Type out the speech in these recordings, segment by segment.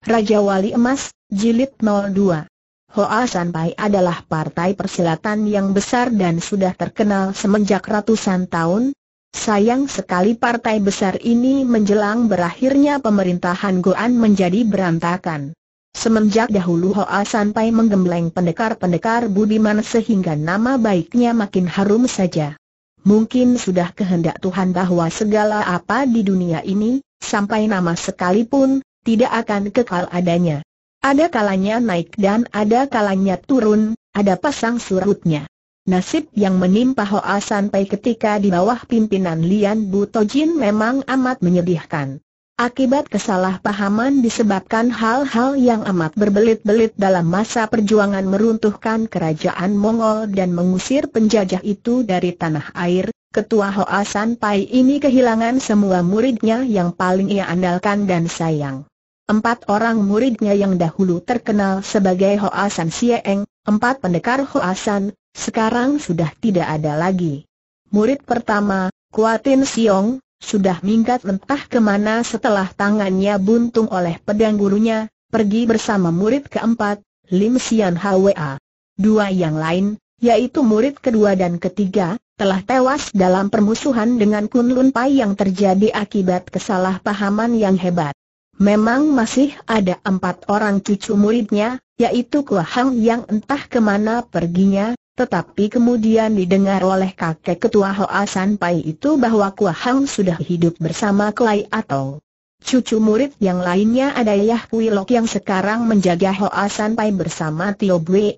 Raja Wali Emas, Jilid 02 Hoa Sanpai adalah partai persilatan yang besar dan sudah terkenal semenjak ratusan tahun. Sayang sekali partai besar ini menjelang berakhirnya pemerintahan Goan menjadi berantakan. Semenjak dahulu Hoa Sanpai menggembleng pendekar-pendekar budiman sehingga nama baiknya makin harum saja. Mungkin sudah kehendak Tuhan bahwa segala apa di dunia ini, sampai nama sekalipun, tidak akan kekal adanya. Ada kalanya naik dan ada kalanya turun, ada pasang surutnya. Nasib yang menimpa Hoa Pai ketika di bawah pimpinan Lian Butojin memang amat menyedihkan. Akibat kesalahpahaman disebabkan hal-hal yang amat berbelit-belit dalam masa perjuangan meruntuhkan kerajaan Mongol dan mengusir penjajah itu dari tanah air, Ketua Hoa Pai ini kehilangan semua muridnya yang paling ia andalkan dan sayang. Empat orang muridnya yang dahulu terkenal sebagai Hoasan Sieng, empat pendekar Hoasan, sekarang sudah tidak ada lagi. Murid pertama, Kuatin Siong, sudah minggat entah kemana setelah tangannya buntung oleh pedang gurunya, pergi bersama murid keempat, Lim Sian Hwa. Dua yang lain, yaitu murid kedua dan ketiga, telah tewas dalam permusuhan dengan Kun Lun Pai yang terjadi akibat kesalahpahaman yang hebat. Memang masih ada empat orang cucu muridnya, yaitu Kuahang yang entah kemana perginya, tetapi kemudian didengar oleh kakek ketua Hoa San Pai itu bahwa Kuahang sudah hidup bersama Klai atau cucu murid yang lainnya ada Yah Kuilok yang sekarang menjaga Hoa San Pai bersama Tio Bwe.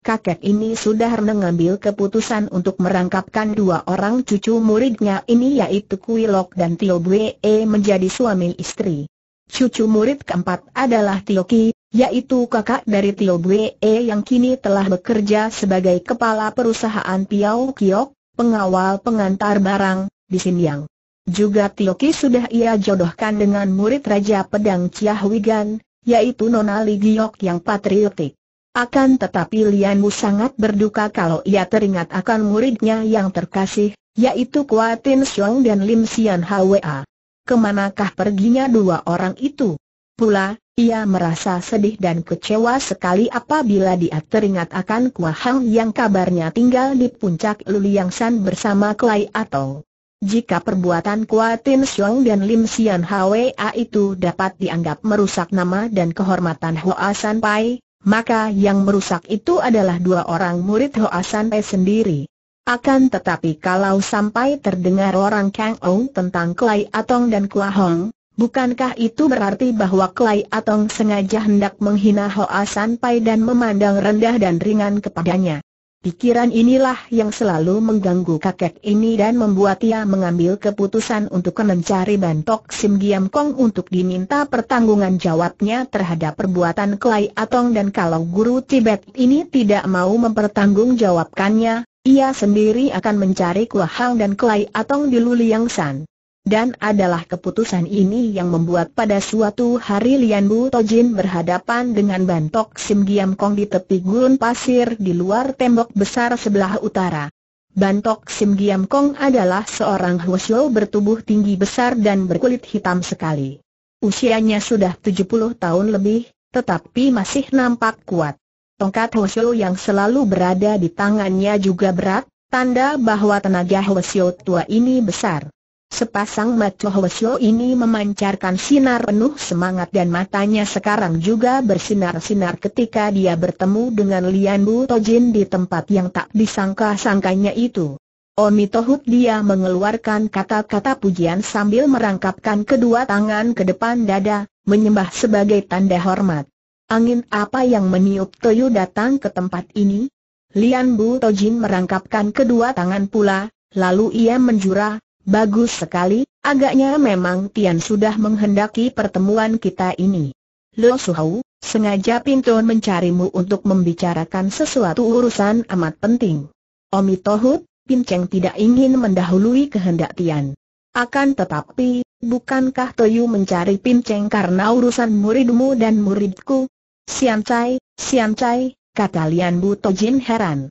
Kakek ini sudah mengambil keputusan untuk merangkapkan dua orang cucu muridnya ini yaitu Kuilok dan Tio Bwe menjadi suami istri. Cucu murid keempat adalah Tio Ki, yaitu kakak dari Tio Bwe yang kini telah bekerja sebagai kepala perusahaan Piao Kiok, pengawal pengantar barang, di Sinyang. Juga Tio Ki sudah ia jodohkan dengan murid Raja Pedang Chia Wigan, yaitu Nona Li Giok yang patriotik. Akan tetapi Lian Wu sangat berduka kalau ia teringat akan muridnya yang terkasih, yaitu Kuatin Xiong dan Lim Sian Hwa kemanakah perginya dua orang itu? Pula, ia merasa sedih dan kecewa sekali apabila dia teringat akan Kuahang yang kabarnya tinggal di puncak Luliang San bersama Kuai Atau. Jika perbuatan Kuatin Tin Siong dan Lim Sian Hwa itu dapat dianggap merusak nama dan kehormatan Hoa San Pai, maka yang merusak itu adalah dua orang murid Hoa San Pai sendiri. Akan tetapi kalau sampai terdengar orang Kang Ong tentang Klai Atong dan Kua Hong, bukankah itu berarti bahwa Klai Atong sengaja hendak menghina Hoa Sanpai dan memandang rendah dan ringan kepadanya? Pikiran inilah yang selalu mengganggu kakek ini dan membuat ia mengambil keputusan untuk mencari bantok Sim Giam Kong untuk diminta pertanggungan jawabnya terhadap perbuatan Klai Atong dan kalau guru Tibet ini tidak mau mempertanggungjawabkannya, ia sendiri akan mencari Hang dan Kelai Atong di Luliang San. Dan adalah keputusan ini yang membuat pada suatu hari Lian Bu Tojin berhadapan dengan Bantok Sim Giam Kong di tepi gurun pasir di luar tembok besar sebelah utara. Bantok Sim Giam Kong adalah seorang Hwasyo bertubuh tinggi besar dan berkulit hitam sekali. Usianya sudah 70 tahun lebih, tetapi masih nampak kuat. Tongkat Hoshio yang selalu berada di tangannya juga berat, tanda bahwa tenaga Hoshio tua ini besar. Sepasang mata Hoshio ini memancarkan sinar penuh semangat dan matanya sekarang juga bersinar-sinar ketika dia bertemu dengan Lian Bu Tojin di tempat yang tak disangka-sangkanya itu. Omi Tohut dia mengeluarkan kata-kata pujian sambil merangkapkan kedua tangan ke depan dada, menyembah sebagai tanda hormat. Angin apa yang meniup Toyo datang ke tempat ini? Lian Bu Tojin merangkapkan kedua tangan pula, lalu ia menjurah. bagus sekali, agaknya memang Tian sudah menghendaki pertemuan kita ini. Lo Suhau, sengaja Pintun mencarimu untuk membicarakan sesuatu urusan amat penting. Omi Tohut, Pinceng tidak ingin mendahului kehendak Tian. Akan tetapi, bukankah Toyu mencari Pinceng karena urusan muridmu dan muridku? Siam Chai, Siam Chai, kata Lian Bu Tojin heran.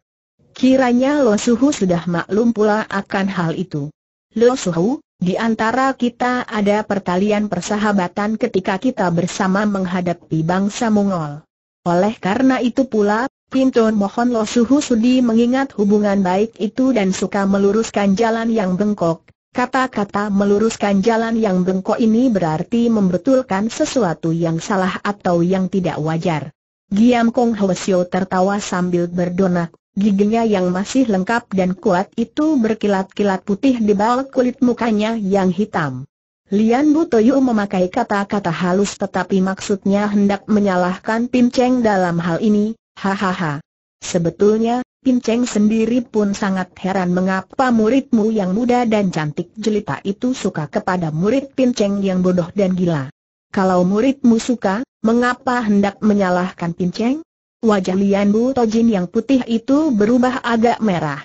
Kiranya Lo Suhu sudah maklum pula akan hal itu. Lo Suhu, di antara kita ada pertalian persahabatan ketika kita bersama menghadapi bangsa Mongol. Oleh karena itu pula, Pinton mohon Lo Suhu Sudi mengingat hubungan baik itu dan suka meluruskan jalan yang bengkok, Kata-kata meluruskan jalan yang bengkok ini berarti membetulkan sesuatu yang salah atau yang tidak wajar. Giam Kong Hwasyo tertawa sambil berdonak, giginya yang masih lengkap dan kuat itu berkilat-kilat putih di balik kulit mukanya yang hitam. Lian Butoyu memakai kata-kata halus tetapi maksudnya hendak menyalahkan Pim Cheng dalam hal ini, hahaha. Sebetulnya, Pinceng sendiri pun sangat heran mengapa muridmu yang muda dan cantik jelita itu suka kepada murid Pinceng yang bodoh dan gila. Kalau muridmu suka, mengapa hendak menyalahkan Pinceng? Wajah Lian Bu Tojin yang putih itu berubah agak merah.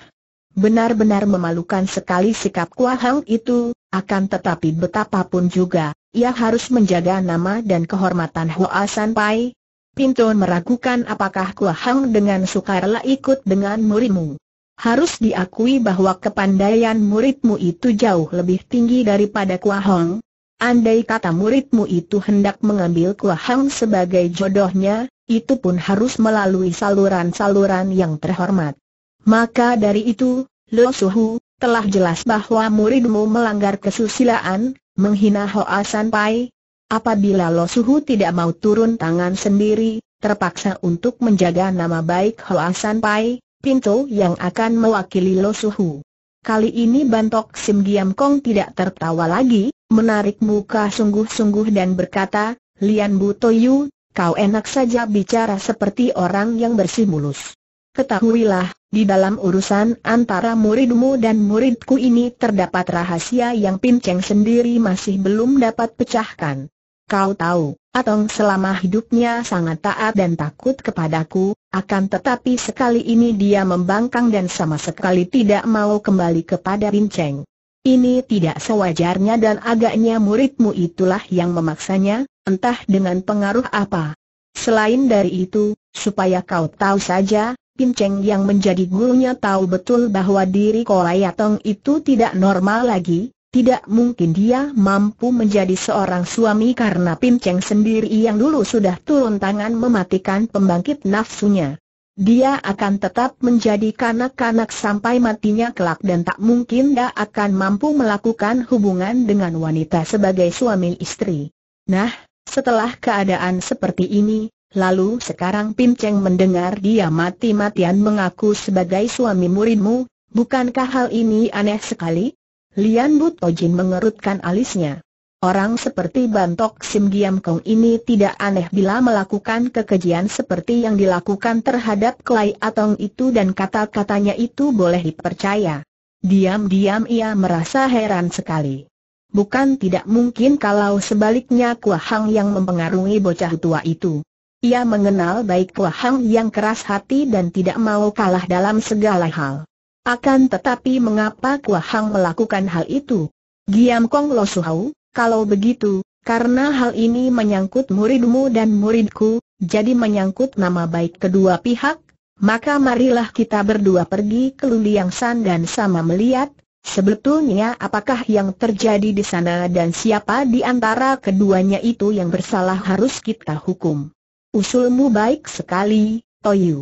Benar-benar memalukan sekali sikap Kua Hang itu, akan tetapi betapapun juga, ia harus menjaga nama dan kehormatan Hoa San Pai, Pintu meragukan apakah Kua Kuahang dengan sukarela ikut dengan muridmu. Harus diakui bahwa kepandaian muridmu itu jauh lebih tinggi daripada Kua Kuahang. Andai kata muridmu itu hendak mengambil Kua Kuahang sebagai jodohnya, itu pun harus melalui saluran-saluran yang terhormat. Maka dari itu, Lo Suhu, telah jelas bahwa muridmu melanggar kesusilaan, menghina Hoa San Pai, Apabila Lo Suhu tidak mau turun tangan sendiri, terpaksa untuk menjaga nama baik Hoa San Pai, pintu yang akan mewakili Lo Suhu. Kali ini Bantok Sim Giam Kong tidak tertawa lagi, menarik muka sungguh-sungguh dan berkata, Lian Bu Toyu, kau enak saja bicara seperti orang yang bersih mulus. Ketahuilah, di dalam urusan antara muridmu dan muridku ini terdapat rahasia yang pinceng sendiri masih belum dapat pecahkan. Kau tahu, Atong selama hidupnya sangat taat dan takut kepadaku, akan tetapi sekali ini dia membangkang dan sama sekali tidak mau kembali kepada Cheng. Ini tidak sewajarnya dan agaknya muridmu itulah yang memaksanya, entah dengan pengaruh apa. Selain dari itu, supaya kau tahu saja, Pinceng yang menjadi gurunya tahu betul bahwa diri Kolayatong itu tidak normal lagi, tidak mungkin dia mampu menjadi seorang suami karena Pin Cheng sendiri yang dulu sudah turun tangan mematikan pembangkit nafsunya. Dia akan tetap menjadi kanak-kanak sampai matinya kelak dan tak mungkin dia akan mampu melakukan hubungan dengan wanita sebagai suami istri. Nah, setelah keadaan seperti ini, lalu sekarang Pin Cheng mendengar dia mati-matian mengaku sebagai suami muridmu, bukankah hal ini aneh sekali? Lian But Jin mengerutkan alisnya. Orang seperti Bantok Sim Giam Kong ini tidak aneh bila melakukan kekejian seperti yang dilakukan terhadap Klai Atong itu dan kata-katanya itu boleh dipercaya. Diam-diam ia merasa heran sekali. Bukan tidak mungkin kalau sebaliknya Kua Hang yang mempengaruhi bocah tua itu. Ia mengenal baik Kua Hang yang keras hati dan tidak mau kalah dalam segala hal. Akan tetapi mengapa Kua Hang melakukan hal itu? Giam Kong Lo Suhau, kalau begitu, karena hal ini menyangkut muridmu dan muridku, jadi menyangkut nama baik kedua pihak, maka marilah kita berdua pergi ke Luliang San dan sama melihat, sebetulnya apakah yang terjadi di sana dan siapa di antara keduanya itu yang bersalah harus kita hukum. Usulmu baik sekali, Toyu.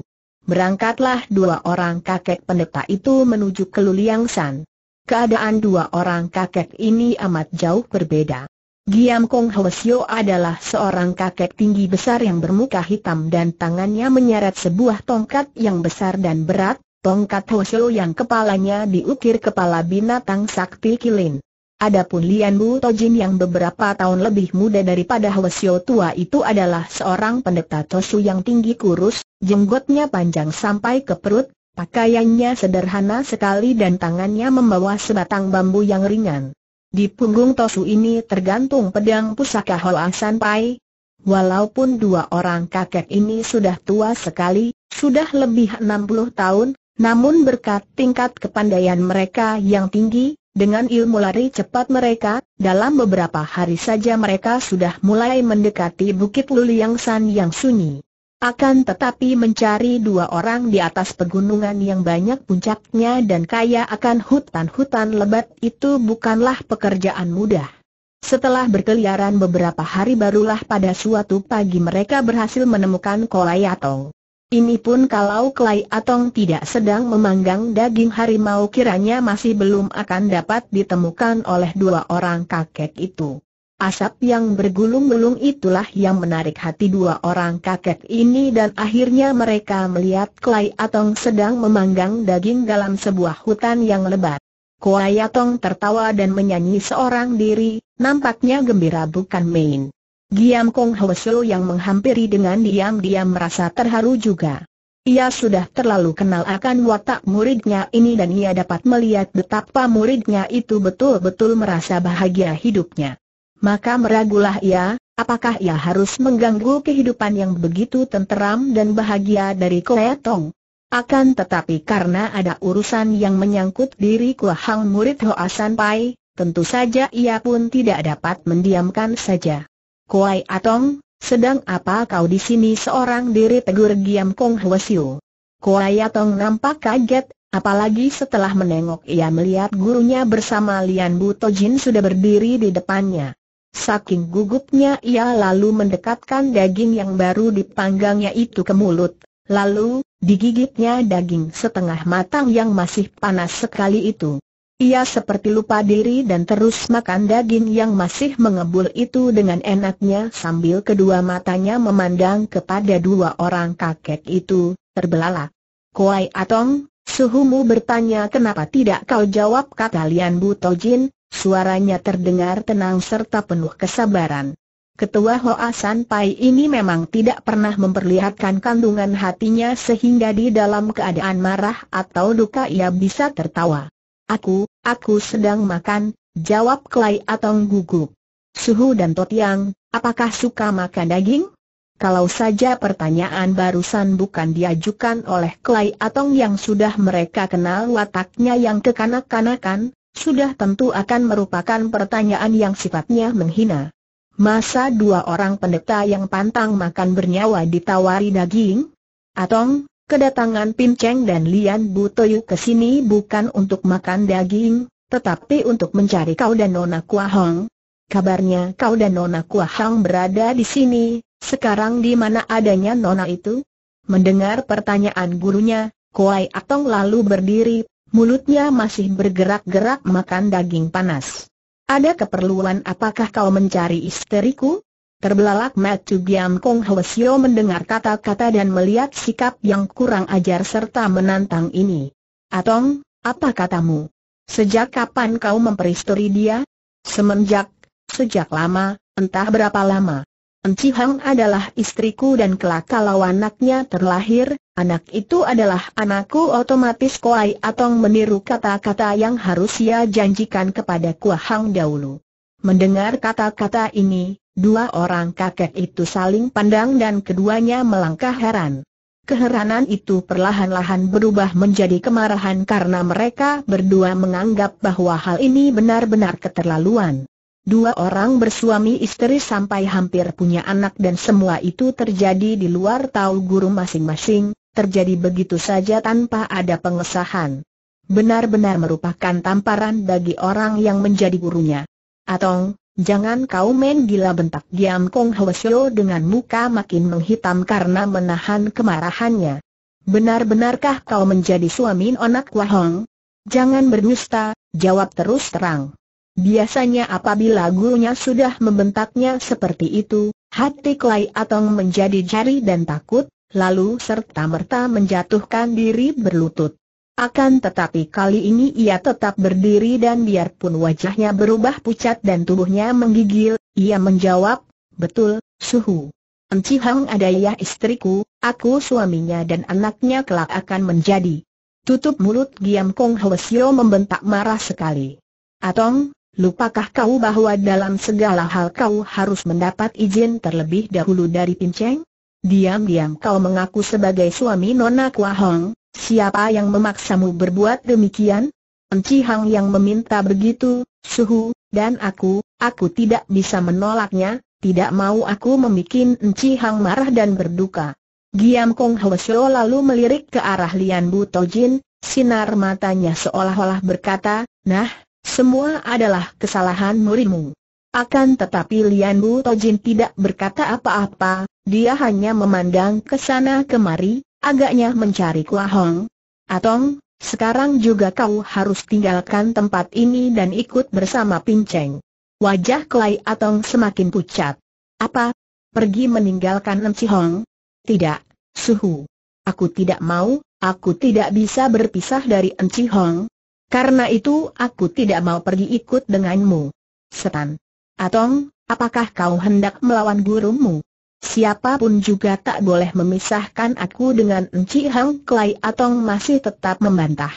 Berangkatlah dua orang kakek pendeta itu menuju ke San. Keadaan dua orang kakek ini amat jauh berbeda. Giam Kong Hwasyo adalah seorang kakek tinggi besar yang bermuka hitam dan tangannya menyeret sebuah tongkat yang besar dan berat, tongkat Hwasyo yang kepalanya diukir kepala binatang sakti kilin. Adapun Lian Bu Tojin yang beberapa tahun lebih muda daripada Hwasyo tua itu adalah seorang pendeta Tosu yang tinggi kurus, jenggotnya panjang sampai ke perut, pakaiannya sederhana sekali dan tangannya membawa sebatang bambu yang ringan. Di punggung Tosu ini tergantung pedang pusaka Hoasan Pai. Walaupun dua orang kakek ini sudah tua sekali, sudah lebih 60 tahun, namun berkat tingkat kepandaian mereka yang tinggi, dengan ilmu lari cepat mereka, dalam beberapa hari saja mereka sudah mulai mendekati Bukit Luliang San yang sunyi. Akan tetapi mencari dua orang di atas pegunungan yang banyak puncaknya dan kaya akan hutan-hutan lebat itu bukanlah pekerjaan mudah. Setelah berkeliaran beberapa hari barulah pada suatu pagi mereka berhasil menemukan Kolayatong. Ini pun kalau Klai Atong tidak sedang memanggang daging harimau kiranya masih belum akan dapat ditemukan oleh dua orang kakek itu. Asap yang bergulung-gulung itulah yang menarik hati dua orang kakek ini dan akhirnya mereka melihat Klai Atong sedang memanggang daging dalam sebuah hutan yang lebat. Klai Atong tertawa dan menyanyi seorang diri, nampaknya gembira bukan main. Giam Kong Hwasyo yang menghampiri dengan diam-diam merasa terharu juga. Ia sudah terlalu kenal akan watak muridnya ini dan ia dapat melihat betapa muridnya itu betul-betul merasa bahagia hidupnya. Maka meragulah ia, apakah ia harus mengganggu kehidupan yang begitu tenteram dan bahagia dari Koe Tong. Akan tetapi karena ada urusan yang menyangkut diri Kua Hang murid Hoa San Pai, tentu saja ia pun tidak dapat mendiamkan saja. Kuai Atong, sedang apa kau di sini seorang diri tegur Giam Kong Hwesiu. Kuai Atong nampak kaget, apalagi setelah menengok ia melihat gurunya bersama Lian Butojin sudah berdiri di depannya. Saking gugupnya ia lalu mendekatkan daging yang baru dipanggangnya itu ke mulut, lalu digigitnya daging setengah matang yang masih panas sekali itu. Ia seperti lupa diri dan terus makan daging yang masih mengebul itu dengan enaknya sambil kedua matanya memandang kepada dua orang kakek itu, terbelalak. Kuai Atong, suhumu bertanya kenapa tidak kau jawab kata Lian Butojin, suaranya terdengar tenang serta penuh kesabaran. Ketua Hoa San Pai ini memang tidak pernah memperlihatkan kandungan hatinya sehingga di dalam keadaan marah atau duka ia bisa tertawa. Aku, aku sedang makan, jawab Klai Atong gugup. Suhu dan Totiang, apakah suka makan daging? Kalau saja pertanyaan barusan bukan diajukan oleh Klai Atong yang sudah mereka kenal wataknya yang kekanak-kanakan, sudah tentu akan merupakan pertanyaan yang sifatnya menghina. Masa dua orang pendeta yang pantang makan bernyawa ditawari daging? Atong, Kedatangan Pin Cheng dan Lian Butoyu ke sini bukan untuk makan daging, tetapi untuk mencari kau dan Nona Kuahong. Kabarnya kau dan Nona Kuahong berada di sini, sekarang di mana adanya Nona itu? Mendengar pertanyaan gurunya, Kuai Atong lalu berdiri, mulutnya masih bergerak-gerak makan daging panas. Ada keperluan apakah kau mencari istriku? Terbelalak Matu Giam Kong Hwasyo mendengar kata-kata dan melihat sikap yang kurang ajar serta menantang ini. Atong, apa katamu? Sejak kapan kau memperistori dia? Semenjak, sejak lama, entah berapa lama. Enci Hang adalah istriku dan kelak kalau anaknya terlahir, anak itu adalah anakku otomatis Koai Atong meniru kata-kata yang harus ia janjikan kepada Kua Hang dahulu. Mendengar kata-kata ini, Dua orang kakek itu saling pandang dan keduanya melangkah heran. Keheranan itu perlahan-lahan berubah menjadi kemarahan karena mereka berdua menganggap bahwa hal ini benar-benar keterlaluan. Dua orang bersuami istri sampai hampir punya anak dan semua itu terjadi di luar tahu guru masing-masing, terjadi begitu saja tanpa ada pengesahan. Benar-benar merupakan tamparan bagi orang yang menjadi gurunya. Atong, Jangan kau main gila bentak diam Kong Hwasyo dengan muka makin menghitam karena menahan kemarahannya. Benar-benarkah kau menjadi suami onak Wahong? Jangan berdusta, jawab terus terang. Biasanya apabila gurunya sudah membentaknya seperti itu, hati Klai Atong menjadi jari dan takut, lalu serta-merta menjatuhkan diri berlutut. Akan tetapi kali ini ia tetap berdiri dan biarpun wajahnya berubah pucat dan tubuhnya menggigil, ia menjawab, betul, suhu. Enci Hang ada ya istriku, aku suaminya dan anaknya kelak akan menjadi. Tutup mulut Giam Kong Hwesyo membentak marah sekali. Atong, ah lupakah kau bahwa dalam segala hal kau harus mendapat izin terlebih dahulu dari Pinceng? Diam-diam kau mengaku sebagai suami Nona Kwa Hong, Siapa yang memaksamu berbuat demikian? Enci Hang yang meminta begitu, suhu, dan aku, aku tidak bisa menolaknya, tidak mau aku membuat Enci Hang marah dan berduka. Giam Kong Hwasyo lalu melirik ke arah Lian Tojin, sinar matanya seolah-olah berkata, nah, semua adalah kesalahan murimu. Akan tetapi Lian Bu Tojin tidak berkata apa-apa, dia hanya memandang ke sana kemari, Agaknya mencari Hong, Atong, sekarang juga kau harus tinggalkan tempat ini dan ikut bersama Pinceng. Wajah Klai Atong semakin pucat. Apa? Pergi meninggalkan Enci Hong? Tidak, Suhu. Aku tidak mau, aku tidak bisa berpisah dari Enci Hong. Karena itu aku tidak mau pergi ikut denganmu. Setan. Atong, apakah kau hendak melawan gurumu? Siapapun juga tak boleh memisahkan aku dengan Enci Hang Klai Atong masih tetap membantah.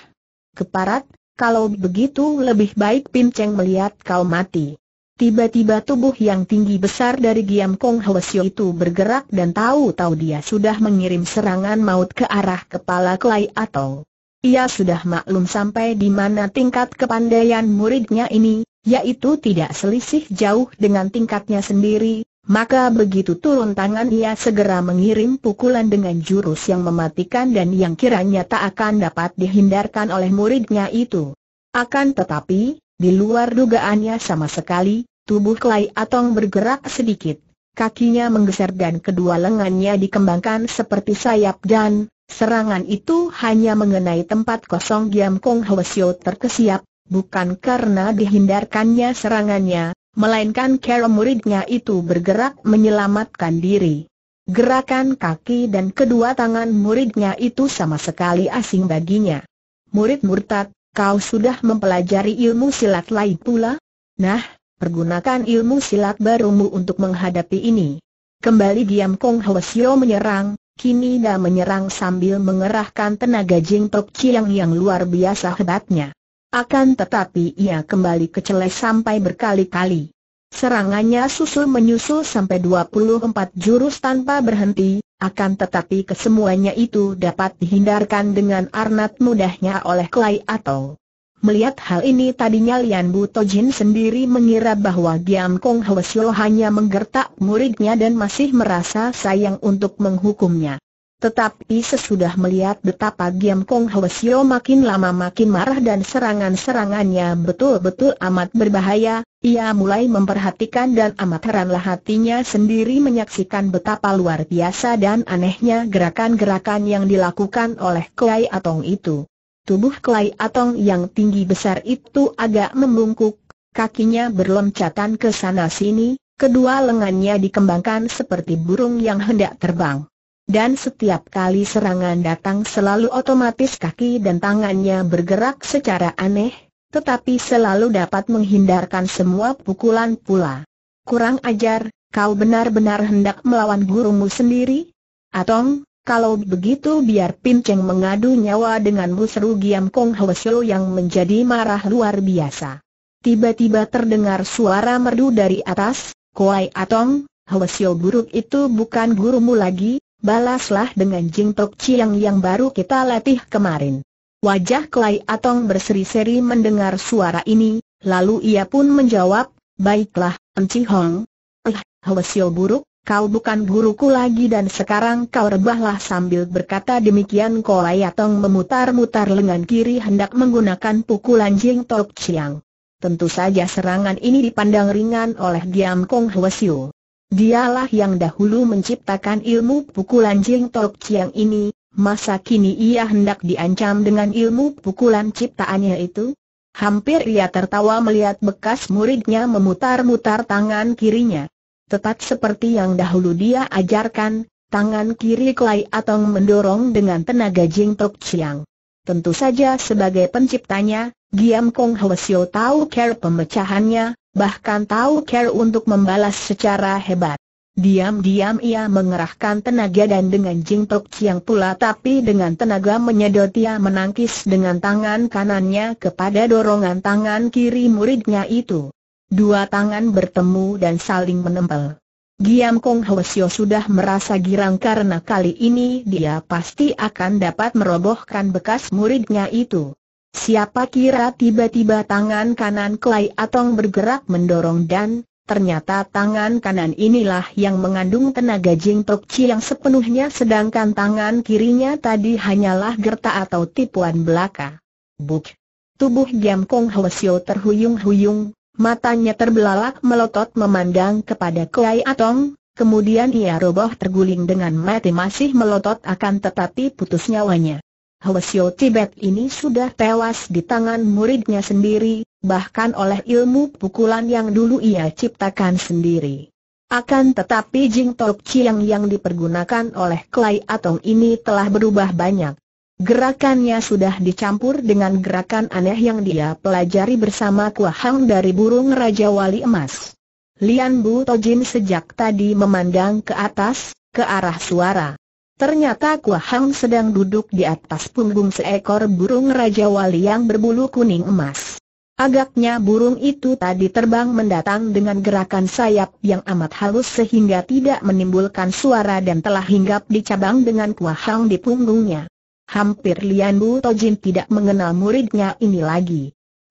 Keparat, kalau begitu lebih baik Pinceng melihat kau mati. Tiba-tiba tubuh yang tinggi besar dari Giam Kong Hwasyo itu bergerak dan tahu-tahu dia sudah mengirim serangan maut ke arah kepala Klai Atong. Ia sudah maklum sampai di mana tingkat kepandaian muridnya ini, yaitu tidak selisih jauh dengan tingkatnya sendiri, maka begitu turun tangan ia segera mengirim pukulan dengan jurus yang mematikan dan yang kiranya tak akan dapat dihindarkan oleh muridnya itu. Akan tetapi, di luar dugaannya sama sekali, tubuh Klai Atong bergerak sedikit, kakinya menggeser dan kedua lengannya dikembangkan seperti sayap dan, serangan itu hanya mengenai tempat kosong Giam Kong Hwasyo terkesiap, bukan karena dihindarkannya serangannya, melainkan cara muridnya itu bergerak menyelamatkan diri. Gerakan kaki dan kedua tangan muridnya itu sama sekali asing baginya. Murid murtad, kau sudah mempelajari ilmu silat lain pula? Nah, pergunakan ilmu silat barumu untuk menghadapi ini. Kembali diam Kong Hwasyo menyerang, kini dia menyerang sambil mengerahkan tenaga Jing Tok Chiang yang luar biasa hebatnya. Akan tetapi ia kembali keceles sampai berkali-kali. Serangannya susul menyusul sampai 24 jurus tanpa berhenti, akan tetapi kesemuanya itu dapat dihindarkan dengan arnat mudahnya oleh Klai atau Melihat hal ini tadinya Lian Bu Tojin sendiri mengira bahwa Giam Kong Hwasyo hanya menggertak muridnya dan masih merasa sayang untuk menghukumnya. Tetapi sesudah melihat betapa Giam Kong Hwasyo makin lama makin marah dan serangan-serangannya betul-betul amat berbahaya, ia mulai memperhatikan dan amat heranlah hatinya sendiri menyaksikan betapa luar biasa dan anehnya gerakan-gerakan yang dilakukan oleh Kuai Atong itu. Tubuh Kuai Atong yang tinggi besar itu agak membungkuk, kakinya berloncatan ke sana sini, kedua lengannya dikembangkan seperti burung yang hendak terbang dan setiap kali serangan datang selalu otomatis kaki dan tangannya bergerak secara aneh, tetapi selalu dapat menghindarkan semua pukulan pula. Kurang ajar, kau benar-benar hendak melawan gurumu sendiri? Atong, kalau begitu biar Pinceng mengadu nyawa denganmu seru Giam Kong Hwasyo yang menjadi marah luar biasa. Tiba-tiba terdengar suara merdu dari atas, Koai Atong, Hwasyo buruk itu bukan gurumu lagi, balaslah dengan Jing Tok Chiang yang baru kita latih kemarin. Wajah Klai Atong berseri-seri mendengar suara ini, lalu ia pun menjawab, baiklah, Enci Hong. Eh, Hwasyo buruk, kau bukan guruku lagi dan sekarang kau rebahlah sambil berkata demikian Klai Atong memutar-mutar lengan kiri hendak menggunakan pukulan Jing Tok Chiang. Tentu saja serangan ini dipandang ringan oleh Giam Kong Hwasyo. Dialah yang dahulu menciptakan ilmu pukulan Jing Tok Chiang ini, masa kini ia hendak diancam dengan ilmu pukulan ciptaannya itu? Hampir ia tertawa melihat bekas muridnya memutar-mutar tangan kirinya. tetap seperti yang dahulu dia ajarkan, tangan kiri Klai Atong mendorong dengan tenaga Jing Tok Chiang. Tentu saja sebagai penciptanya, Giam Kong Hwasyo tahu care pemecahannya, bahkan tahu care untuk membalas secara hebat. Diam-diam ia mengerahkan tenaga dan dengan Jing Tok Chiang pula tapi dengan tenaga menyedot ia menangkis dengan tangan kanannya kepada dorongan tangan kiri muridnya itu. Dua tangan bertemu dan saling menempel. Giam Kong Hwasyo sudah merasa girang karena kali ini dia pasti akan dapat merobohkan bekas muridnya itu. Siapa kira tiba-tiba tangan kanan Klai Atong bergerak mendorong dan, ternyata tangan kanan inilah yang mengandung tenaga Jing Tok Chi yang sepenuhnya sedangkan tangan kirinya tadi hanyalah gerta atau tipuan belaka. Buk! Tubuh Giam Kong Hwasyo terhuyung-huyung, matanya terbelalak melotot memandang kepada Klai Atong, kemudian ia roboh terguling dengan mati masih melotot akan tetapi putus nyawanya. Hwasyo Tibet ini sudah tewas di tangan muridnya sendiri, bahkan oleh ilmu pukulan yang dulu ia ciptakan sendiri. Akan tetapi Jing Tok Chiang yang dipergunakan oleh Klai Atong ini telah berubah banyak. Gerakannya sudah dicampur dengan gerakan aneh yang dia pelajari bersama Kuahang dari burung Raja Wali Emas. Lian Bu Tojin sejak tadi memandang ke atas, ke arah suara. Ternyata Kuahang sedang duduk di atas punggung seekor burung Raja Wali yang berbulu kuning emas. Agaknya burung itu tadi terbang mendatang dengan gerakan sayap yang amat halus sehingga tidak menimbulkan suara dan telah hinggap di cabang dengan Kuahang di punggungnya. Hampir Lian Bu Tojin tidak mengenal muridnya ini lagi.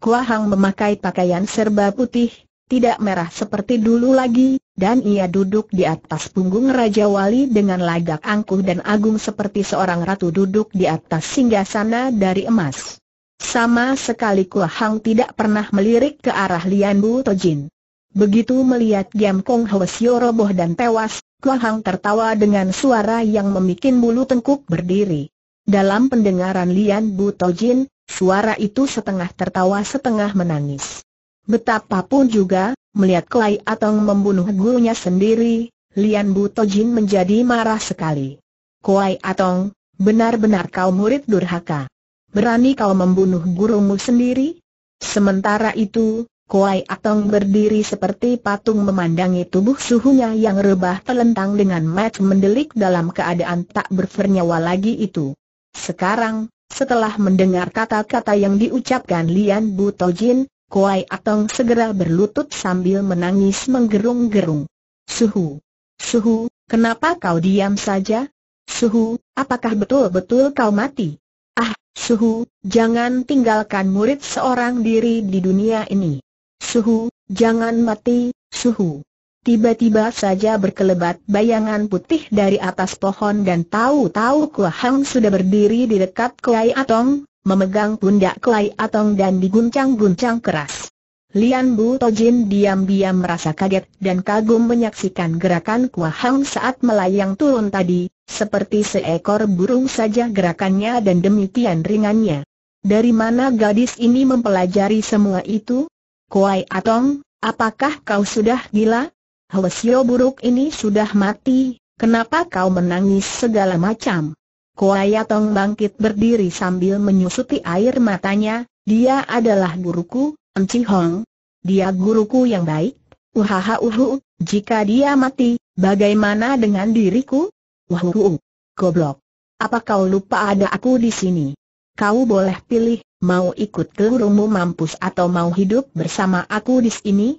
Kuahang memakai pakaian serba putih, tidak merah seperti dulu lagi, dan ia duduk di atas punggung Raja Wali dengan lagak angkuh dan agung seperti seorang ratu duduk di atas singgasana dari emas. Sama sekali Kua Hang tidak pernah melirik ke arah Lian Bu Tojin. Begitu melihat Giam Kong Hwasyo roboh dan tewas, Kua Hang tertawa dengan suara yang memikin bulu tengkuk berdiri. Dalam pendengaran Lian Bu Tojin, suara itu setengah tertawa setengah menangis. Betapapun juga, Melihat Klai Atong membunuh gurunya sendiri, Lian Butojin menjadi marah sekali. Klai Atong, benar-benar kau murid durhaka. Berani kau membunuh gurumu sendiri? Sementara itu, Kuai Atong berdiri seperti patung memandangi tubuh suhunya yang rebah telentang dengan mat mendelik dalam keadaan tak bernyawa lagi itu. Sekarang, setelah mendengar kata-kata yang diucapkan Lian Butojin, Kuai Atong segera berlutut sambil menangis menggerung-gerung. Suhu! Suhu, kenapa kau diam saja? Suhu, apakah betul-betul kau mati? Ah, Suhu, jangan tinggalkan murid seorang diri di dunia ini. Suhu, jangan mati, Suhu. Tiba-tiba saja berkelebat bayangan putih dari atas pohon dan tahu-tahu Hang sudah berdiri di dekat Kuai Atong, memegang pundak Klai Atong dan diguncang-guncang keras. Lian Bu Tojin diam-diam merasa kaget dan kagum menyaksikan gerakan Kua Hang saat melayang turun tadi, seperti seekor burung saja gerakannya dan demikian ringannya. Dari mana gadis ini mempelajari semua itu? Kuai Atong, apakah kau sudah gila? Hwesio buruk ini sudah mati, kenapa kau menangis segala macam? Kuaya Tong bangkit berdiri sambil menyusuti air matanya, dia adalah guruku, Enci Hong. Dia guruku yang baik, uhaha uhu, jika dia mati, bagaimana dengan diriku? Uhuhu, goblok. Apa kau lupa ada aku di sini? Kau boleh pilih, mau ikut ke rumah mampus atau mau hidup bersama aku di sini?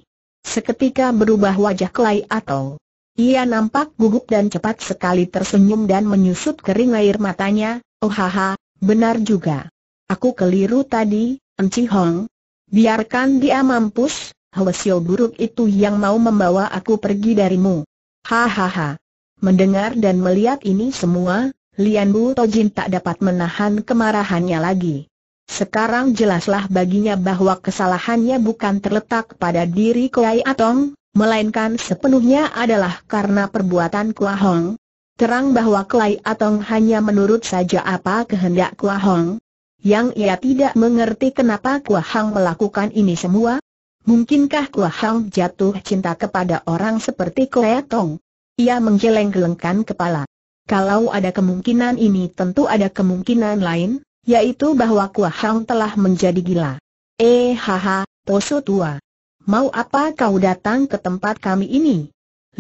Seketika berubah wajah Klai atau ia nampak gugup dan cepat sekali tersenyum dan menyusut kering air matanya, oh haha, benar juga. Aku keliru tadi, Enci Hong. Biarkan dia mampus, Hwasyo buruk itu yang mau membawa aku pergi darimu. Hahaha. Mendengar dan melihat ini semua, Lian Bu Tojin tak dapat menahan kemarahannya lagi. Sekarang jelaslah baginya bahwa kesalahannya bukan terletak pada diri Kuai Atong, melainkan sepenuhnya adalah karena perbuatan Kua Hong. Terang bahwa Klai Atong hanya menurut saja apa kehendak Kua Hong. Yang ia tidak mengerti kenapa Kua Hong melakukan ini semua. Mungkinkah Kua Hong jatuh cinta kepada orang seperti Klai Atong? Ia menggeleng-gelengkan kepala. Kalau ada kemungkinan ini tentu ada kemungkinan lain, yaitu bahwa Kua Hong telah menjadi gila. Eh haha, poso tua mau apa kau datang ke tempat kami ini?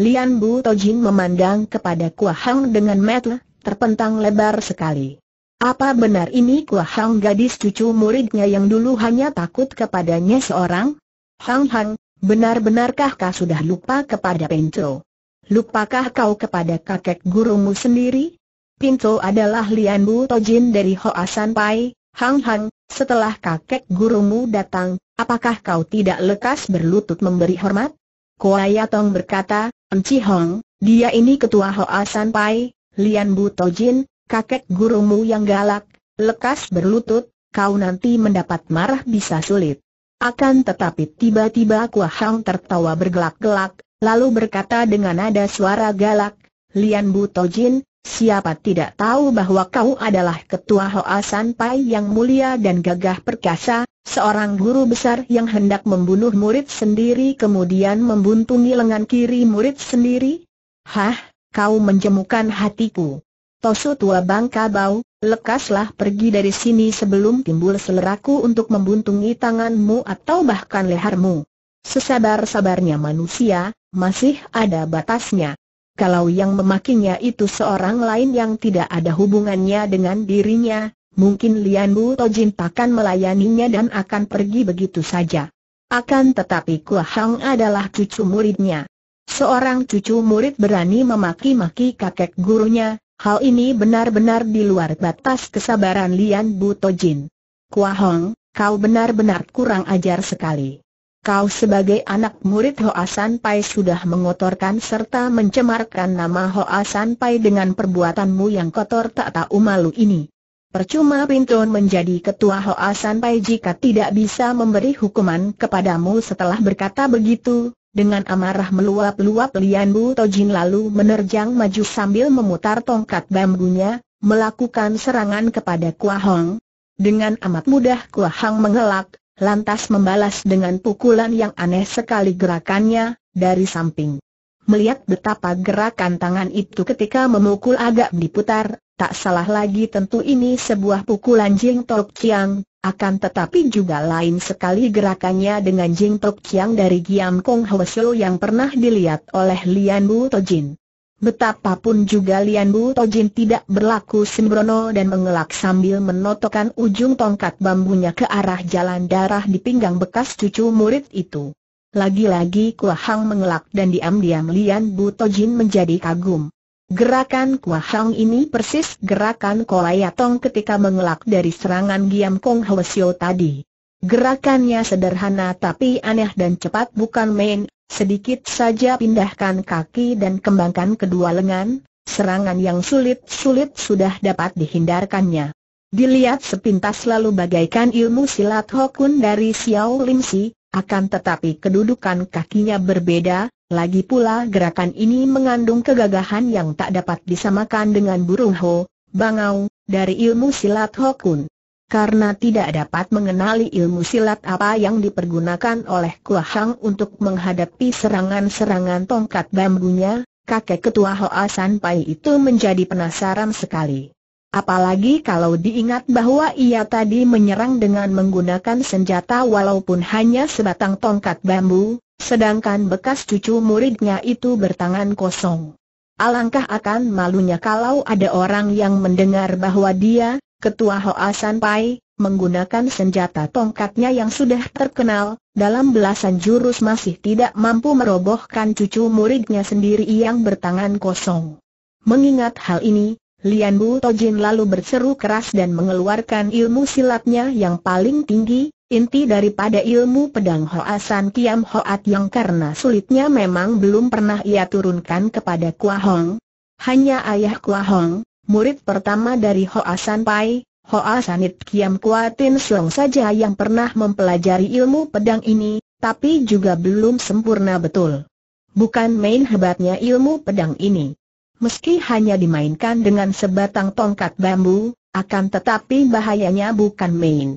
Lian Bu Tojin memandang kepada Kua Hang dengan mata terpentang lebar sekali. Apa benar ini Kua Hang gadis cucu muridnya yang dulu hanya takut kepadanya seorang? Hang Hang, benar-benarkah kau sudah lupa kepada Pinto? Lupakah kau kepada kakek gurumu sendiri? Pinto adalah Lian Bu Tojin dari Hoasan Pai, Hang Hang, setelah kakek gurumu datang, apakah kau tidak lekas berlutut memberi hormat? Koayatong berkata, Enci Hong, dia ini ketua Hoa San Pai, Lian Bu Tojin, kakek gurumu yang galak, lekas berlutut, kau nanti mendapat marah bisa sulit. Akan tetapi tiba-tiba Kua Hang tertawa bergelak-gelak, lalu berkata dengan nada suara galak, Lian Bu Tojin, Siapa tidak tahu bahwa kau adalah ketua Hoa San Pai yang mulia dan gagah perkasa, seorang guru besar yang hendak membunuh murid sendiri kemudian membuntungi lengan kiri murid sendiri? Hah, kau menjemukan hatiku. Tosu tua bangka bau, lekaslah pergi dari sini sebelum timbul seleraku untuk membuntungi tanganmu atau bahkan lehermu. Sesabar-sabarnya manusia, masih ada batasnya kalau yang memakinya itu seorang lain yang tidak ada hubungannya dengan dirinya, mungkin Lian Bu Tojin takkan melayaninya dan akan pergi begitu saja. Akan tetapi Kua Hang adalah cucu muridnya. Seorang cucu murid berani memaki-maki kakek gurunya, hal ini benar-benar di luar batas kesabaran Lian Bu Tojin. Kua Hong, kau benar-benar kurang ajar sekali kau sebagai anak murid Hoasan Asan Pai sudah mengotorkan serta mencemarkan nama Hoasan Asan Pai dengan perbuatanmu yang kotor tak tahu malu ini. Percuma pintu menjadi ketua Hoasan Asan Pai jika tidak bisa memberi hukuman kepadamu setelah berkata begitu. Dengan amarah meluap-luap Lian Bu Tojin lalu menerjang maju sambil memutar tongkat bambunya, melakukan serangan kepada Kua Hong. Dengan amat mudah Kua Hong mengelak, lantas membalas dengan pukulan yang aneh sekali gerakannya, dari samping. Melihat betapa gerakan tangan itu ketika memukul agak diputar, tak salah lagi tentu ini sebuah pukulan Jing Tok Chiang, akan tetapi juga lain sekali gerakannya dengan Jing Tok Chiang dari Giam Kong Hwesyo yang pernah dilihat oleh Lian Bu Jin. Betapapun juga Lian Bu Tojin tidak berlaku sembrono dan mengelak sambil menotokkan ujung tongkat bambunya ke arah jalan darah di pinggang bekas cucu murid itu. Lagi-lagi Kua Hang mengelak dan diam-diam Lian Bu Tojin menjadi kagum. Gerakan Kua Hang ini persis gerakan Kolayatong ketika mengelak dari serangan Giam Kong Hwasyo tadi. Gerakannya sederhana tapi aneh dan cepat bukan main, sedikit saja pindahkan kaki dan kembangkan kedua lengan, serangan yang sulit-sulit sudah dapat dihindarkannya. Dilihat sepintas lalu bagaikan ilmu silat Hokun dari Xiao Lim Si, akan tetapi kedudukan kakinya berbeda, lagi pula gerakan ini mengandung kegagahan yang tak dapat disamakan dengan burung Ho, Bangau, dari ilmu silat Hokun karena tidak dapat mengenali ilmu silat apa yang dipergunakan oleh Kuahang untuk menghadapi serangan-serangan tongkat bambunya, kakek ketua Hoa pai itu menjadi penasaran sekali. Apalagi kalau diingat bahwa ia tadi menyerang dengan menggunakan senjata walaupun hanya sebatang tongkat bambu, sedangkan bekas cucu muridnya itu bertangan kosong. Alangkah akan malunya kalau ada orang yang mendengar bahwa dia, Ketua Hoa San Pai, menggunakan senjata tongkatnya yang sudah terkenal, dalam belasan jurus masih tidak mampu merobohkan cucu muridnya sendiri yang bertangan kosong. Mengingat hal ini, Lian Bu Tojin lalu berseru keras dan mengeluarkan ilmu silatnya yang paling tinggi, inti daripada ilmu pedang Hoasan Kiam Hoat yang karena sulitnya memang belum pernah ia turunkan kepada Kua Hong. Hanya ayah Kua Hong, murid pertama dari Hoa San Pai, Hoa Sanit Kiam Kuatin Suang saja yang pernah mempelajari ilmu pedang ini, tapi juga belum sempurna betul. Bukan main hebatnya ilmu pedang ini. Meski hanya dimainkan dengan sebatang tongkat bambu, akan tetapi bahayanya bukan main.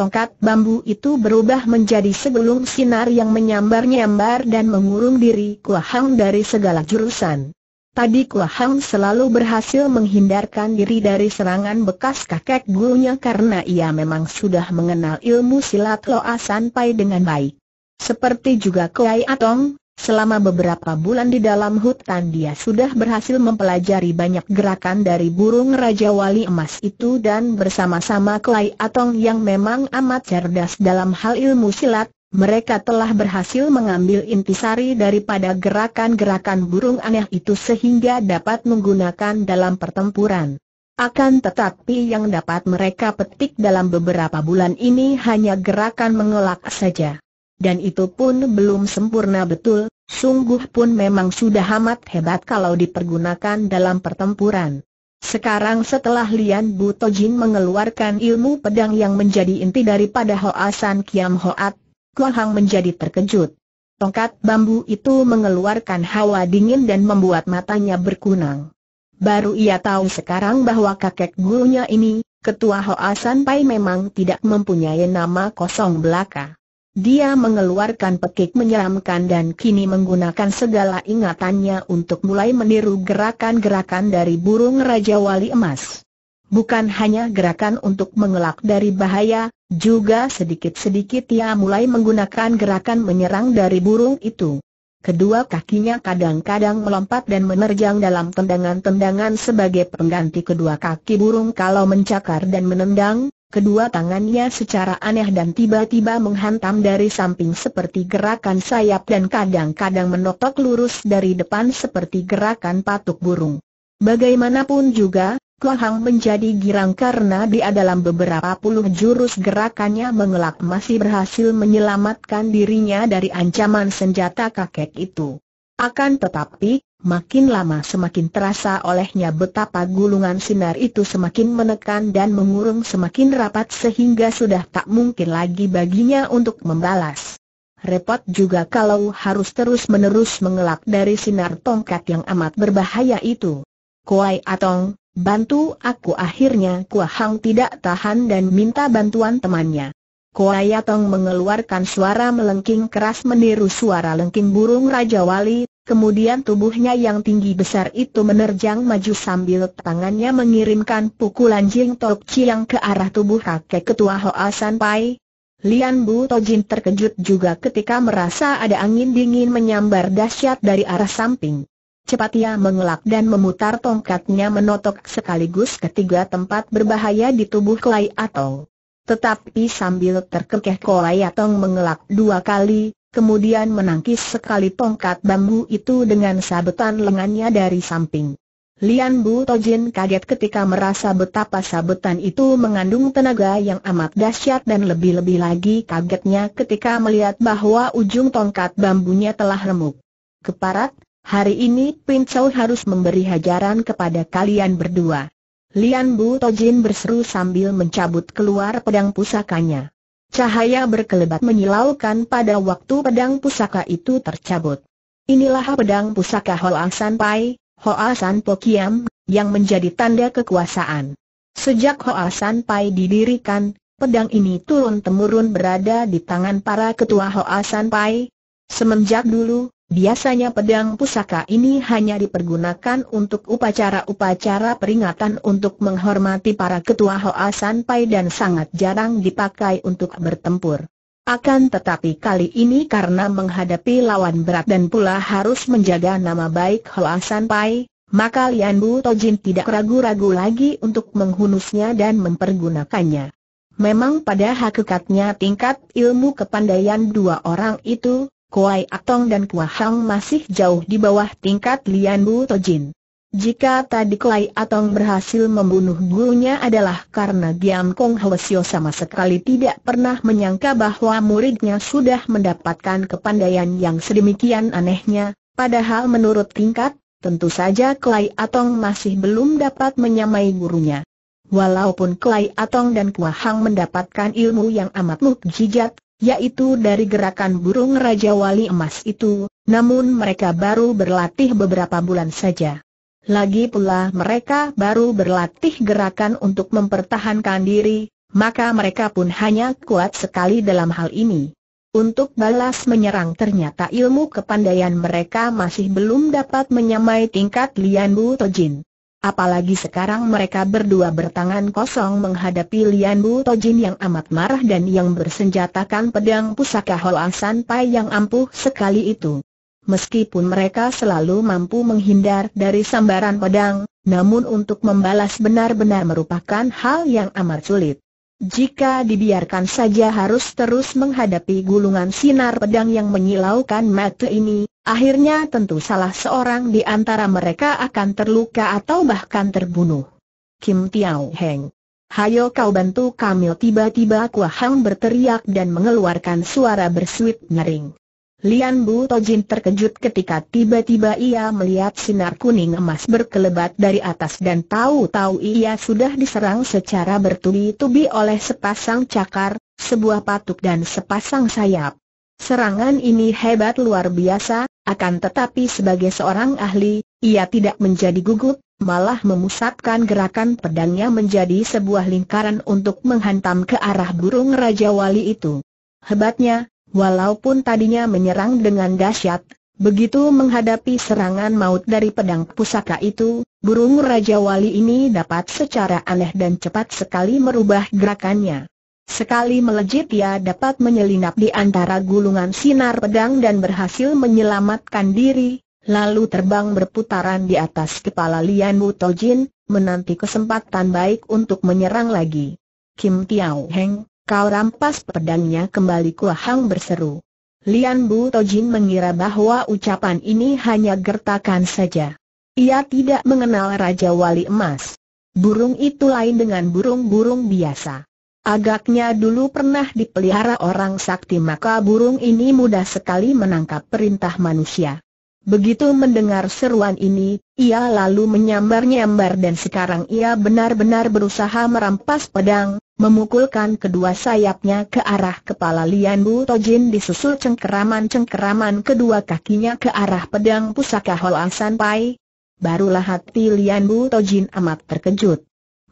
Tongkat bambu itu berubah menjadi segulung sinar yang menyambar-nyambar dan mengurung diri Kuahang dari segala jurusan. Tadi Kuahang selalu berhasil menghindarkan diri dari serangan bekas kakek gurunya karena ia memang sudah mengenal ilmu silat Loa Sanpai dengan baik. Seperti juga Kuai Atong, selama beberapa bulan di dalam hutan dia sudah berhasil mempelajari banyak gerakan dari burung Raja Wali Emas itu dan bersama-sama Kuai Atong yang memang amat cerdas dalam hal ilmu silat, mereka telah berhasil mengambil intisari daripada gerakan-gerakan burung aneh itu sehingga dapat menggunakan dalam pertempuran. Akan tetapi yang dapat mereka petik dalam beberapa bulan ini hanya gerakan mengelak saja. Dan itu pun belum sempurna betul, sungguh pun memang sudah amat hebat kalau dipergunakan dalam pertempuran. Sekarang setelah Lian Butojin mengeluarkan ilmu pedang yang menjadi inti daripada Hoasan Kiam Hoat, Kohang menjadi terkejut. Tongkat bambu itu mengeluarkan hawa dingin dan membuat matanya berkunang. Baru ia tahu sekarang bahwa kakek gurunya ini, ketua Hoa San Pai memang tidak mempunyai nama kosong belaka. Dia mengeluarkan pekik menyeramkan dan kini menggunakan segala ingatannya untuk mulai meniru gerakan-gerakan dari burung Raja Wali Emas. Bukan hanya gerakan untuk mengelak dari bahaya, juga sedikit-sedikit ia mulai menggunakan gerakan menyerang dari burung itu. Kedua kakinya kadang-kadang melompat dan menerjang dalam tendangan-tendangan sebagai pengganti kedua kaki burung kalau mencakar dan menendang, kedua tangannya secara aneh dan tiba-tiba menghantam dari samping seperti gerakan sayap dan kadang-kadang menotok lurus dari depan seperti gerakan patuk burung. Bagaimanapun juga, Kohang menjadi girang karena dia dalam beberapa puluh jurus gerakannya mengelak masih berhasil menyelamatkan dirinya dari ancaman senjata kakek itu. Akan tetapi, makin lama semakin terasa olehnya betapa gulungan sinar itu semakin menekan dan mengurung semakin rapat sehingga sudah tak mungkin lagi baginya untuk membalas. Repot juga kalau harus terus-menerus mengelak dari sinar tongkat yang amat berbahaya itu. Kuai Atong, Bantu aku akhirnya Kua Hang tidak tahan dan minta bantuan temannya. Kua Yatong mengeluarkan suara melengking keras meniru suara lengking burung Raja Wali, kemudian tubuhnya yang tinggi besar itu menerjang maju sambil tangannya mengirimkan pukulan Jing Tok Chiang ke arah tubuh kakek ketua Hoa San Pai. Lian Bu Tojin terkejut juga ketika merasa ada angin dingin menyambar dahsyat dari arah samping. Cepat ia mengelak dan memutar tongkatnya menotok sekaligus ketiga tempat berbahaya di tubuh Kolai Atong. Tetapi sambil terkekeh Kolai Atong mengelak dua kali, kemudian menangkis sekali tongkat bambu itu dengan sabetan lengannya dari samping. Lian Bu Tojin kaget ketika merasa betapa sabetan itu mengandung tenaga yang amat dahsyat dan lebih-lebih lagi kagetnya ketika melihat bahwa ujung tongkat bambunya telah remuk. Keparat, Hari ini Pin Chow harus memberi hajaran kepada kalian berdua. Lian Bu Tojin berseru sambil mencabut keluar pedang pusakanya. Cahaya berkelebat menyilaukan pada waktu pedang pusaka itu tercabut. Inilah pedang pusaka Hoa San Pai, Hoa San Po Kiam, yang menjadi tanda kekuasaan. Sejak Hoa San Pai didirikan, pedang ini turun-temurun berada di tangan para ketua Hoa San Pai. Semenjak dulu, Biasanya pedang pusaka ini hanya dipergunakan untuk upacara-upacara peringatan untuk menghormati para ketua Hoa Pai dan sangat jarang dipakai untuk bertempur. Akan tetapi kali ini karena menghadapi lawan berat dan pula harus menjaga nama baik Hoa Pai, maka Lian Bu Tojin tidak ragu-ragu lagi untuk menghunusnya dan mempergunakannya. Memang pada hakikatnya tingkat ilmu kepandaian dua orang itu Kuai Atong dan Kuahang masih jauh di bawah tingkat Lian Bu Tojin. Jika tadi Kuai Atong berhasil membunuh gurunya adalah karena Giam Kong Hwasyo sama sekali tidak pernah menyangka bahwa muridnya sudah mendapatkan kepandaian yang sedemikian anehnya, padahal menurut tingkat, tentu saja Kuai Atong masih belum dapat menyamai gurunya. Walaupun Kuai Atong dan Kuahang mendapatkan ilmu yang amat mukjizat, yaitu dari gerakan burung Raja Wali Emas itu, namun mereka baru berlatih beberapa bulan saja. Lagi pula mereka baru berlatih gerakan untuk mempertahankan diri, maka mereka pun hanya kuat sekali dalam hal ini. Untuk balas menyerang ternyata ilmu kepandaian mereka masih belum dapat menyamai tingkat Lian Bu Tojin. Apalagi sekarang mereka berdua bertangan kosong menghadapi Lian Bu Tojin yang amat marah dan yang bersenjatakan pedang pusaka Hoa Sanpai yang ampuh sekali itu. Meskipun mereka selalu mampu menghindar dari sambaran pedang, namun untuk membalas benar-benar merupakan hal yang amat sulit. Jika dibiarkan saja harus terus menghadapi gulungan sinar pedang yang menyilaukan mata ini, akhirnya tentu salah seorang di antara mereka akan terluka atau bahkan terbunuh. Kim Tiao Heng. Hayo kau bantu kami tiba-tiba Kua Hang berteriak dan mengeluarkan suara bersuit ngering. Lian Bu Tojin terkejut ketika tiba-tiba ia melihat sinar kuning emas berkelebat dari atas dan tahu-tahu ia sudah diserang secara bertubi-tubi oleh sepasang cakar, sebuah patuk dan sepasang sayap. Serangan ini hebat luar biasa, akan tetapi sebagai seorang ahli, ia tidak menjadi gugup, malah memusatkan gerakan pedangnya menjadi sebuah lingkaran untuk menghantam ke arah burung Raja Wali itu. Hebatnya, Walaupun tadinya menyerang dengan dahsyat, begitu menghadapi serangan maut dari pedang pusaka itu, burung Raja Wali ini dapat secara aneh dan cepat sekali merubah gerakannya. Sekali melejit ia dapat menyelinap di antara gulungan sinar pedang dan berhasil menyelamatkan diri, lalu terbang berputaran di atas kepala Lian Wu Tojin, menanti kesempatan baik untuk menyerang lagi. Kim Tiao Heng, Kau rampas pedangnya kembali Hang berseru. Lian Bu Tojin mengira bahwa ucapan ini hanya gertakan saja. Ia tidak mengenal Raja Wali Emas. Burung itu lain dengan burung-burung biasa. Agaknya dulu pernah dipelihara orang sakti maka burung ini mudah sekali menangkap perintah manusia. Begitu mendengar seruan ini, ia lalu menyambar-nyambar dan sekarang ia benar-benar berusaha merampas pedang, memukulkan kedua sayapnya ke arah kepala Lian Bu Tojin disusul cengkeraman-cengkeraman kedua kakinya ke arah pedang pusaka Hoa San Pai. Barulah hati Lian Bu Tojin amat terkejut.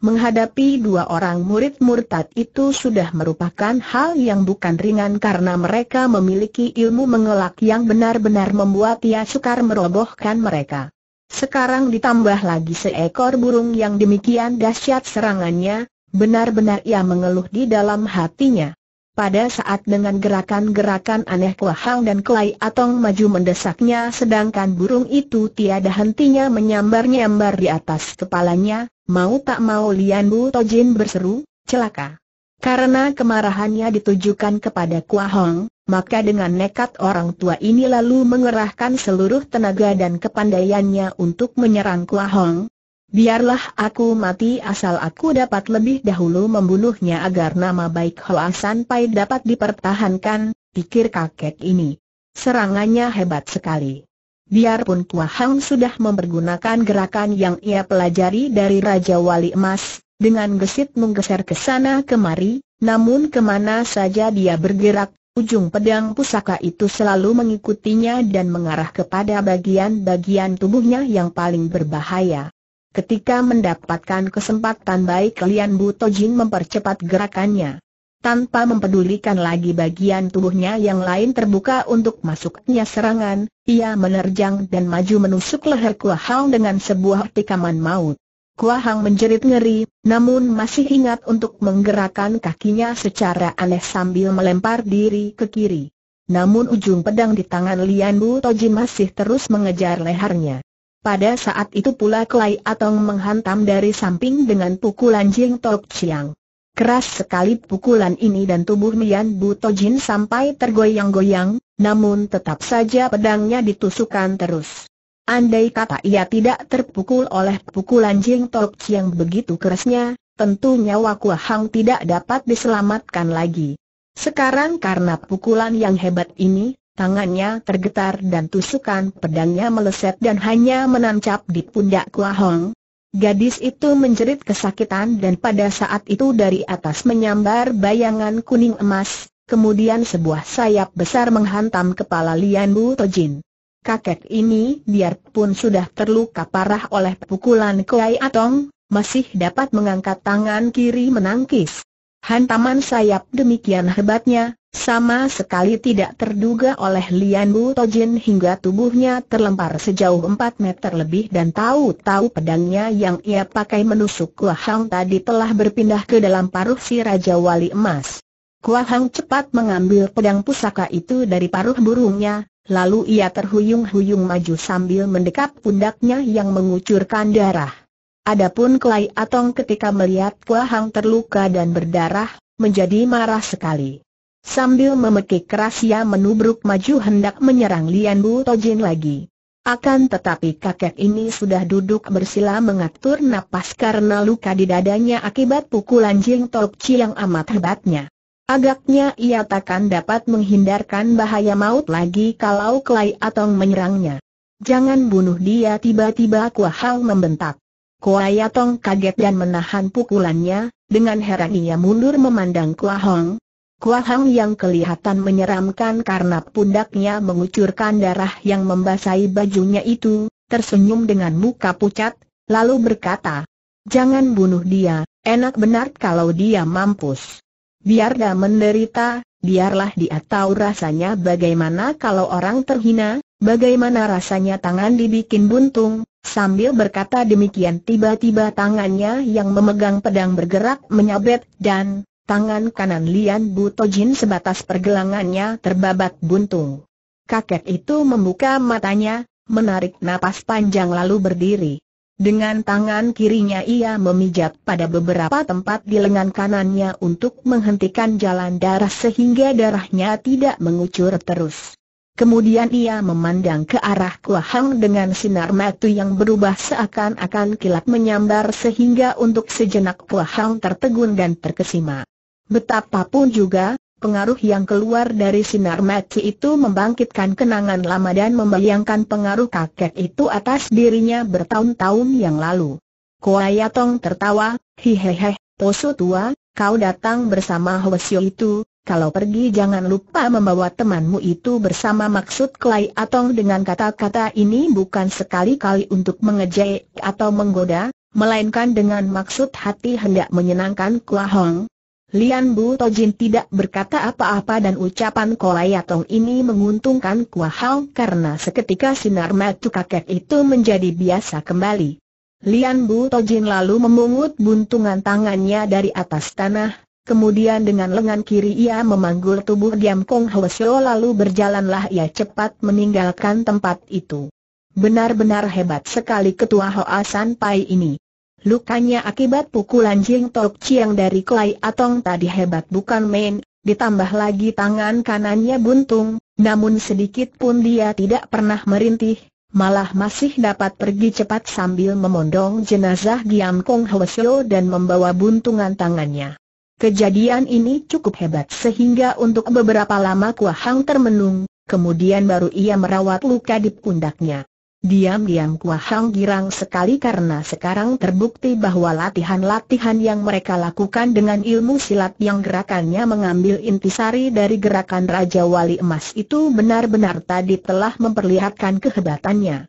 Menghadapi dua orang murid murtad itu sudah merupakan hal yang bukan ringan karena mereka memiliki ilmu mengelak yang benar-benar membuat ia sukar merobohkan mereka. Sekarang ditambah lagi seekor burung yang demikian dahsyat serangannya, Benar-benar ia mengeluh di dalam hatinya. Pada saat dengan gerakan-gerakan aneh Kelahang dan Klai Atong maju mendesaknya sedangkan burung itu tiada hentinya menyambar-nyambar di atas kepalanya, mau tak mau Lian Bu Tojin berseru, celaka. Karena kemarahannya ditujukan kepada Kuahong, maka dengan nekat orang tua ini lalu mengerahkan seluruh tenaga dan kepandaiannya untuk menyerang Kuahong, Biarlah aku mati asal aku dapat lebih dahulu membunuhnya agar nama baik Hoa Pai dapat dipertahankan, pikir kakek ini. Serangannya hebat sekali. Biarpun Kua Hang sudah mempergunakan gerakan yang ia pelajari dari Raja Wali Emas, dengan gesit menggeser ke sana kemari, namun kemana saja dia bergerak, ujung pedang pusaka itu selalu mengikutinya dan mengarah kepada bagian-bagian tubuhnya yang paling berbahaya. Ketika mendapatkan kesempatan baik Lian Jin mempercepat gerakannya. Tanpa mempedulikan lagi bagian tubuhnya yang lain terbuka untuk masuknya serangan, ia menerjang dan maju menusuk leher Kua Hang dengan sebuah tikaman maut. Kua Hang menjerit ngeri, namun masih ingat untuk menggerakkan kakinya secara aneh sambil melempar diri ke kiri. Namun ujung pedang di tangan Lian Bu Tojin masih terus mengejar lehernya. Pada saat itu pula Klai Atong menghantam dari samping dengan pukulan Jing Tok Chiang. Keras sekali pukulan ini dan tubuh Mian Jin sampai tergoyang-goyang, namun tetap saja pedangnya ditusukkan terus. Andai kata ia tidak terpukul oleh pukulan Jing Tok Chiang begitu kerasnya, tentu nyawa Hang tidak dapat diselamatkan lagi. Sekarang karena pukulan yang hebat ini, Tangannya tergetar dan tusukan pedangnya meleset dan hanya menancap di pundak Hong. Gadis itu menjerit kesakitan dan pada saat itu dari atas menyambar bayangan kuning emas, kemudian sebuah sayap besar menghantam kepala Lian Bu Tojin. Kakek ini biarpun sudah terluka parah oleh pukulan Kuai Atong, masih dapat mengangkat tangan kiri menangkis. Hantaman sayap demikian hebatnya, sama sekali tidak terduga oleh Lian Bu Tojin hingga tubuhnya terlempar sejauh 4 meter lebih dan tahu-tahu pedangnya yang ia pakai menusuk Kua Hang tadi telah berpindah ke dalam paruh si Raja Wali Emas. Kua Hang cepat mengambil pedang pusaka itu dari paruh burungnya, lalu ia terhuyung-huyung maju sambil mendekap pundaknya yang mengucurkan darah. Adapun Klai Atong ketika melihat Kua Hang terluka dan berdarah, menjadi marah sekali. Sambil memekik keras ia menubruk maju hendak menyerang Lian Bu Tojin lagi. Akan tetapi kakek ini sudah duduk bersila mengatur napas karena luka di dadanya akibat pukulan Jing Tok Chi yang amat hebatnya. Agaknya ia takkan dapat menghindarkan bahaya maut lagi kalau Klai Atong menyerangnya. Jangan bunuh dia tiba-tiba Kua Hang membentak. Tong kaget dan menahan pukulannya, dengan heran ia mundur memandang Kua Hong. Kua Hong yang kelihatan menyeramkan karena pundaknya mengucurkan darah yang membasahi bajunya itu, tersenyum dengan muka pucat, lalu berkata, Jangan bunuh dia, enak benar kalau dia mampus. Biar dia menderita, biarlah dia tahu rasanya bagaimana kalau orang terhina, Bagaimana rasanya tangan dibikin buntung? Sambil berkata demikian tiba-tiba tangannya yang memegang pedang bergerak menyabet dan tangan kanan Lian Butojin sebatas pergelangannya terbabat buntung. Kakek itu membuka matanya, menarik napas panjang lalu berdiri. Dengan tangan kirinya ia memijat pada beberapa tempat di lengan kanannya untuk menghentikan jalan darah sehingga darahnya tidak mengucur terus. Kemudian ia memandang ke arah Kua Hang dengan sinar mata yang berubah seakan-akan kilat menyambar sehingga untuk sejenak Kua Hang tertegun dan terkesima. Betapapun juga, pengaruh yang keluar dari sinar mata itu membangkitkan kenangan lama dan membayangkan pengaruh kakek itu atas dirinya bertahun-tahun yang lalu. Kua Yatong tertawa, hehehe, poso tua, kau datang bersama Hwasyo itu, kalau pergi jangan lupa membawa temanmu itu bersama maksud Klai Atong dengan kata-kata ini bukan sekali-kali untuk mengejek atau menggoda, melainkan dengan maksud hati hendak menyenangkan Kua Hong. Lian Bu Tojin tidak berkata apa-apa dan ucapan Klai Atong ini menguntungkan Kua Hong karena seketika sinar matu kakek itu menjadi biasa kembali. Lian Bu Tojin lalu memungut buntungan tangannya dari atas tanah, Kemudian dengan lengan kiri ia memanggul tubuh Diam Kong Hwasyo lalu berjalanlah ia cepat meninggalkan tempat itu. Benar-benar hebat sekali ketua Hoa San Pai ini. Lukanya akibat pukulan Jing Tok Chiang dari Klai Atong tadi hebat bukan main, ditambah lagi tangan kanannya buntung, namun sedikit pun dia tidak pernah merintih, malah masih dapat pergi cepat sambil memondong jenazah Giam Kong Hwasyo dan membawa buntungan tangannya. Kejadian ini cukup hebat sehingga untuk beberapa lama Kua Hang termenung, kemudian baru ia merawat luka di pundaknya. Diam-diam Kua Hang girang sekali karena sekarang terbukti bahwa latihan-latihan yang mereka lakukan dengan ilmu silat yang gerakannya mengambil intisari dari gerakan Raja Wali Emas itu benar-benar tadi telah memperlihatkan kehebatannya.